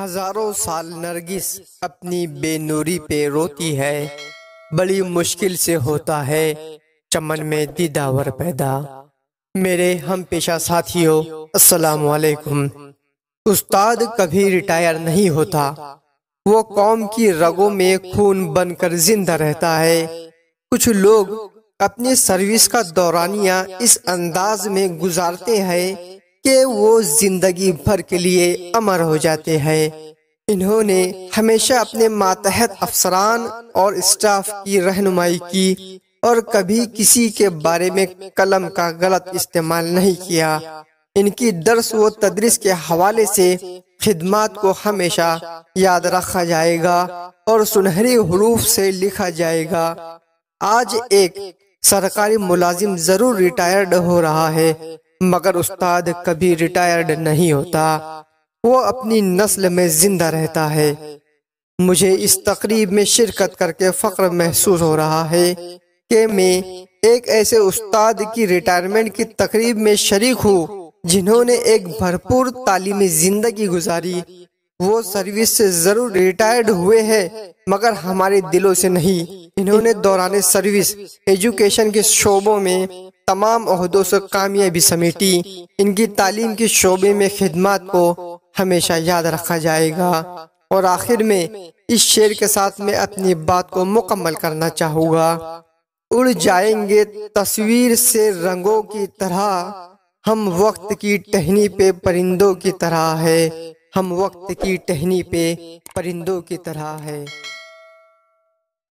हजारों साल नरगिस अपनी बेनूरी पे रोती है बड़ी मुश्किल से होता है चमन में दीदावर पैदा मेरे हम पेशा साथियों अस्सलाम वालेकुम उस्ताद कभी रिटायर नहीं होता वो कौम की रगों में खून बनकर जिंदा रहता है कुछ लोग अपनी सर्विस का दौरानिया इस अंदाज में गुजारते हैं कि वो जिंदगी भर के लिए अमर हो जाते हैं इन्होंने हमेशा अपने मातहत अफसरान और स्टाफ की रहनुमाई की और कभी किसी के बारे में कलम का गलत इस्तेमाल नहीं किया इनकी दर्स व तदरीस के हवाले से खिदमत को हमेशा याद रखा जाएगा और सुनहरी हरूफ से लिखा जाएगा आज एक सरकारी मुलाजिम ज़रूर रिटायर्ड हो रहा है मगर उस्ताद कभी रिटायर्ड नहीं होता वो अपनी नस्ल में जिंदा रहता है मुझे इस तकरीब में शिरकत करके फ़ख्र महसूस हो रहा है कि मैं एक ऐसे उस्ताद की रिटायरमेंट की तकरीब में शरीक हूँ जिन्होंने एक भरपूर तालीमी ज़िंदगी गुजारी वो सर्विस से ज़रूर रिटायर्ड हुए हैं मगर हमारे दिलों से नहीं इन्होंने दौरान सर्विस एजुकेशन के शोबों में तमाम अहदों से कामयाबी समेटी इनकी तालीम के शोबे में खिदमत को हमेशा याद रखा जाएगा और आखिर में इस शेर के साथ में अपनी बात को मुकम्मल करना चाहूँगा उड़ जाएंगे तस्वीर से रंगों की तरह हम वक्त की टहनी पे परिंदों की तरह है हम वक्त की टहनी पे परिंदों की तरह है